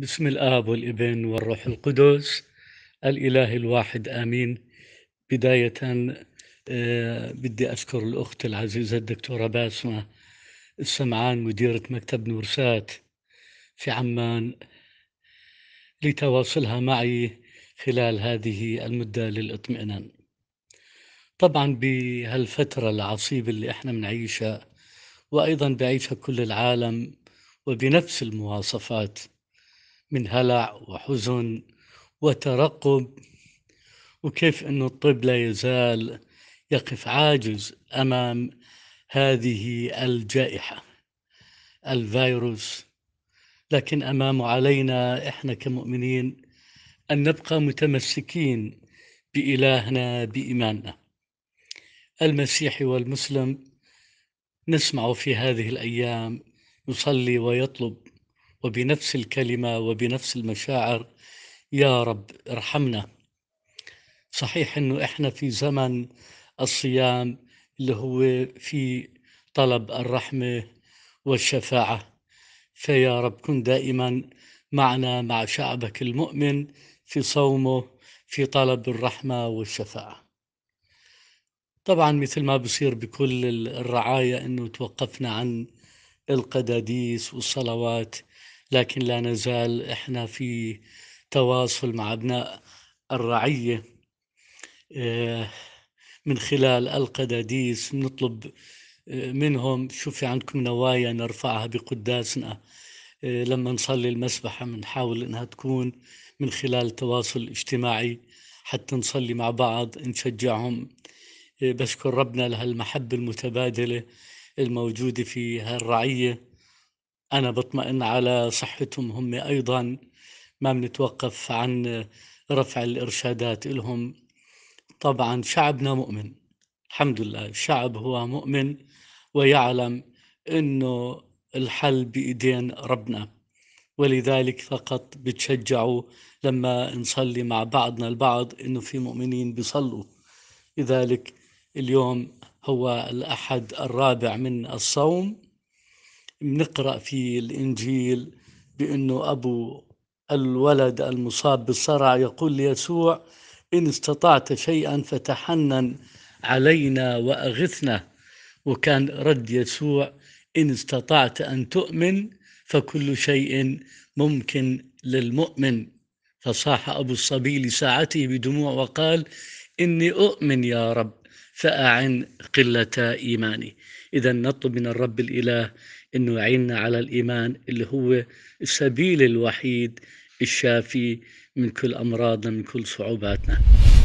بسم الآب والابن والروح القدس الإله الواحد آمين بداية آه، بدي أشكر الأخت العزيزة الدكتورة باسمة السمعان مديرة مكتب نورسات في عمان لتواصلها معي خلال هذه المدة للإطمئنان طبعا بهالفترة العصيبة اللي احنا بنعيشها وأيضا بعيشها كل العالم وبنفس المواصفات من هلع وحزن وترقب وكيف أن الطب لا يزال يقف عاجز أمام هذه الجائحة الفيروس لكن أمام علينا إحنا كمؤمنين أن نبقى متمسكين بإلهنا بإيماننا المسيحي والمسلم نسمع في هذه الأيام يصلي ويطلب وبنفس الكلمة وبنفس المشاعر يا رب ارحمنا صحيح انه احنا في زمن الصيام اللي هو في طلب الرحمة والشفاعة فيا رب كن دائما معنا مع شعبك المؤمن في صومه في طلب الرحمة والشفاعة طبعا مثل ما بصير بكل الرعاية انه توقفنا عن القداديس والصلوات لكن لا نزال احنا في تواصل مع ابناء الرعيه آه، من خلال القداديس نطلب آه، منهم شو في عندكم نوايا نرفعها بقداسنا آه، لما نصلي المسبحة بنحاول إنها تكون من خلال تواصل اجتماعي حتى نصلي مع بعض نشجعهم بشكر ربنا لهالمحبة المتبادلة الموجودة في هالرعية أنا بطمئن على صحتهم هم أيضا ما بنتوقف عن رفع الإرشادات لهم طبعا شعبنا مؤمن الحمد لله الشعب هو مؤمن ويعلم أنه الحل بإيدين ربنا ولذلك فقط بتشجعوا لما نصلي مع بعضنا البعض انه في مؤمنين بيصلوا لذلك اليوم هو الاحد الرابع من الصوم بنقرأ في الإنجيل بأنه أبو الولد المصاب بالصرع يقول ليسوع إن استطعت شيئا فتحنن علينا وأغثنا وكان رد يسوع إن استطعت أن تؤمن فكل شيء ممكن للمؤمن فصاح أبو الصبي لساعته بدموع وقال إني أؤمن يا رب فأعن قلة إيماني إذا نطلب من الرب الإله انه يعيننا على الايمان اللي هو السبيل الوحيد الشافي من كل امراضنا من كل صعوباتنا